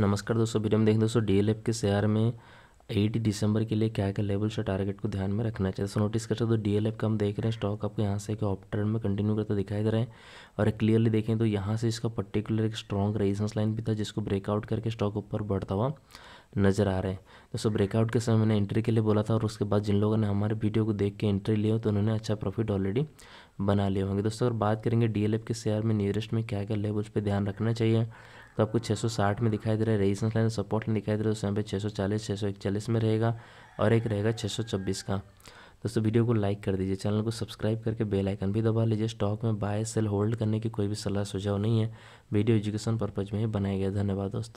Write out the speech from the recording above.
नमस्कार दोस्तों वीडियो में देखें दोस्तों डी के शेयर में 8 दिसंबर के लिए क्या क्या लेवल और टारगेट को ध्यान में रखना चाहिए दोस्तों नोटिस कर सकते हो तो डीएलएफ का हम देख रहे हैं स्टॉक आपको यहाँ से एक ऑप में कंटिन्यू करता दिखाई दे रहा है और क्लियरली देखें तो यहाँ से इसका पर्टिकुलर एक स्ट्रॉन्ग रेजिस्टेंस लाइन भी था जिसको ब्रेकआउट करके स्टॉक ऊपर बढ़ता हुआ नज़र आ रहे हैं दोस्तों ब्रेकआउट के समय मैंने एंट्री के लिए बोला था और उसके बाद जिन लोगों ने हमारे वीडियो को देख के एंट्री लिया हो तो उन्होंने अच्छा प्रॉफिट ऑलरेडी बना लिए होंगे दोस्तों अगर बात करेंगे डी के शेयर में नियरेस्ट में क्या क्या लेवल्स पर ध्यान रखना चाहिए तो आपको 660 में दिखाई दे रहा है रेजिस्टेंस लाइन सपोर्ट में दिखाई दे रहा है उस समय पे सौ में रहेगा और एक रहेगा छः का दोस्तों वीडियो को लाइक कर दीजिए चैनल को सब्सक्राइब करके बेल आइकन भी दबा लीजिए स्टॉक में बाय सेल होल्ड करने की कोई भी सलाह सुझाव नहीं है वीडियो एजुकेशन पर्पज में ही बनाया गया धन्यवाद दोस्तों